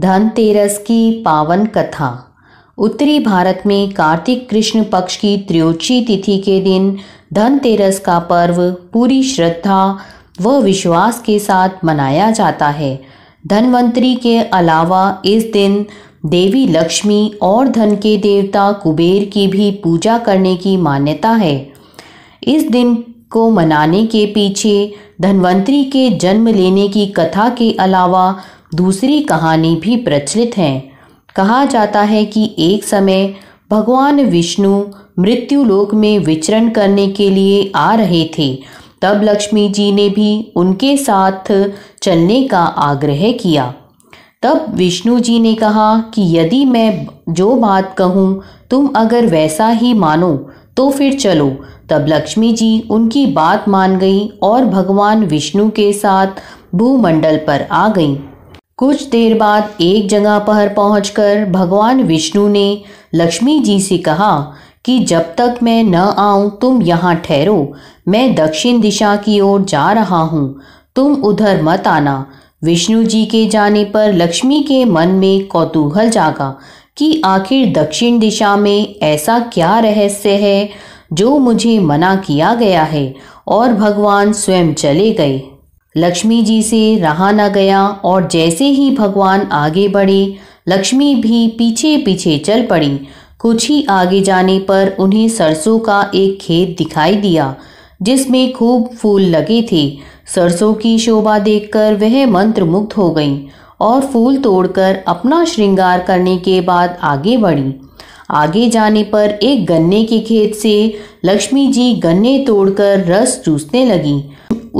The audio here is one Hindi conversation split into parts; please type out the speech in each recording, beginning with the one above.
धनतेरस की पावन कथा उत्तरी भारत में कार्तिक कृष्ण पक्ष की त्रियोची तिथि के दिन धनतेरस का पर्व पूरी श्रद्धा व विश्वास के साथ मनाया जाता है धनवंतरी के अलावा इस दिन देवी लक्ष्मी और धन के देवता कुबेर की भी पूजा करने की मान्यता है इस दिन को मनाने के पीछे धनवंतरी के जन्म लेने की कथा के अलावा दूसरी कहानी भी प्रचलित हैं कहा जाता है कि एक समय भगवान विष्णु मृत्युलोक में विचरण करने के लिए आ रहे थे तब लक्ष्मी जी ने भी उनके साथ चलने का आग्रह किया तब विष्णु जी ने कहा कि यदि मैं जो बात कहूँ तुम अगर वैसा ही मानो तो फिर चलो तब लक्ष्मी जी उनकी बात मान गई और भगवान विष्णु के साथ भूमंडल पर आ गईं कुछ देर बाद एक जगह पर पहुंचकर भगवान विष्णु ने लक्ष्मी जी से कहा कि जब तक मैं न आऊं तुम यहाँ ठहरो मैं दक्षिण दिशा की ओर जा रहा हूँ तुम उधर मत आना विष्णु जी के जाने पर लक्ष्मी के मन में कौतूहल जागा कि आखिर दक्षिण दिशा में ऐसा क्या रहस्य है जो मुझे मना किया गया है और भगवान स्वयं चले गए लक्ष्मी जी से रहा न गया और जैसे ही भगवान आगे बढ़े लक्ष्मी भी पीछे पीछे चल पड़ी कुछ ही आगे जाने पर उन्हें सरसों का एक खेत दिखाई दिया जिसमें खूब फूल लगे थे सरसों की शोभा देखकर वह मंत्रमुग्ध हो गई और फूल तोड़कर अपना श्रृंगार करने के बाद आगे बढ़ी आगे जाने पर एक गन्ने के खेत से लक्ष्मी जी गन्ने तोड़कर रस चूसने लगी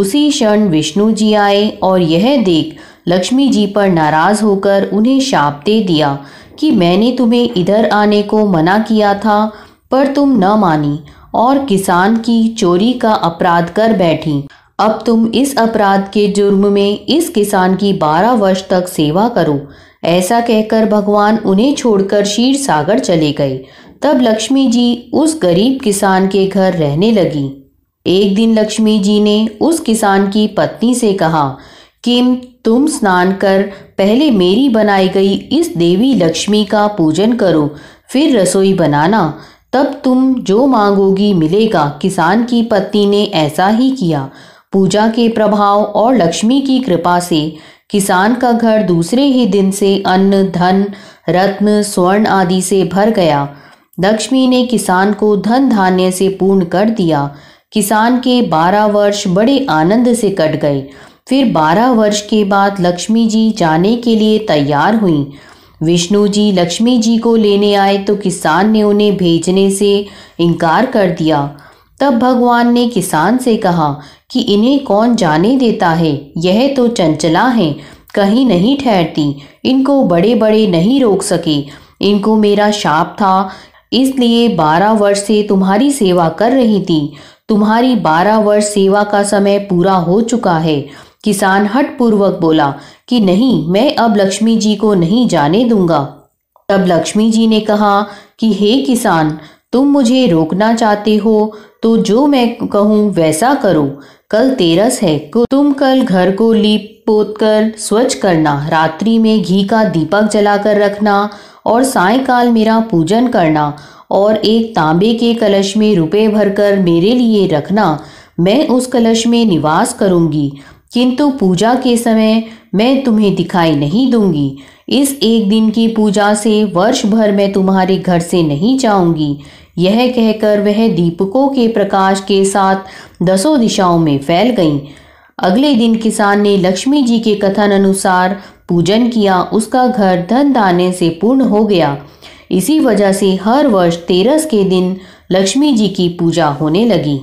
उसी क्षण विष्णु जी आए और यह देख लक्ष्मी जी पर नाराज होकर उन्हें शाप दे दिया कि मैंने तुम्हें इधर आने को मना किया था पर तुम न मानी और किसान की चोरी का अपराध कर बैठी अब तुम इस अपराध के जुर्म में इस किसान की बारह वर्ष तक सेवा करो ऐसा कहकर भगवान उन्हें छोड़कर क्षीर सागर चले गए तब लक्ष्मी जी उस गरीब किसान के घर रहने लगी एक दिन लक्ष्मी जी ने उस किसान की पत्नी से कहा किम तुम स्नान कर पहले मेरी बनाई गई इस देवी लक्ष्मी का पूजन करो फिर रसोई बनाना तब तुम जो मांगोगी मिलेगा किसान की पत्नी ने ऐसा ही किया पूजा के प्रभाव और लक्ष्मी की कृपा से किसान का घर दूसरे ही दिन से अन्न धन रत्न स्वर्ण आदि से भर गया लक्ष्मी ने किसान को धन धान्य से पूर्ण कर दिया किसान के बारह वर्ष बड़े आनंद से कट गए फिर बारह वर्ष के बाद लक्ष्मी जी जाने के लिए तैयार हुई विष्णु जी लक्ष्मी जी को लेने आए तो किसान ने उन्हें भेजने से इनकार कर दिया तब भगवान ने किसान से कहा कि इन्हें कौन जाने देता है यह तो चंचला है कहीं नहीं ठहरती इनको बड़े बड़े नहीं रोक सके इनको मेरा शाप था इसलिए बारह वर्ष से तुम्हारी सेवा कर रही थी तुम्हारी बारह वर्ष सेवा का समय पूरा हो चुका है किसान हट पूर्वक बोला कि नहीं मैं अब लक्ष्मी जी को नहीं जाने दूंगा तब लक्ष्मी जी ने कहा कि हे किसान तुम मुझे रोकना चाहते हो तो जो मैं कहूँ वैसा करो कल तेरस है तुम कल घर को लीप पोत कर स्वच्छ करना रात्रि में घी का दीपक जलाकर रखना और सायकाल मेरा पूजन करना और एक तांबे के कलश में रुपए भरकर मेरे लिए रखना मैं उस कलश में निवास करूंगी किंतु पूजा के समय मैं तुम्हें दिखाई नहीं दूंगी इस एक दिन की पूजा से वर्ष भर मैं तुम्हारे घर से नहीं जाऊंगी यह कहकर वह दीपकों के प्रकाश के साथ दसों दिशाओं में फैल गईं अगले दिन किसान ने लक्ष्मी जी के कथन अनुसार पूजन किया उसका घर धन दाने से पूर्ण हो गया इसी वजह से हर वर्ष तेरस के दिन लक्ष्मी जी की पूजा होने लगी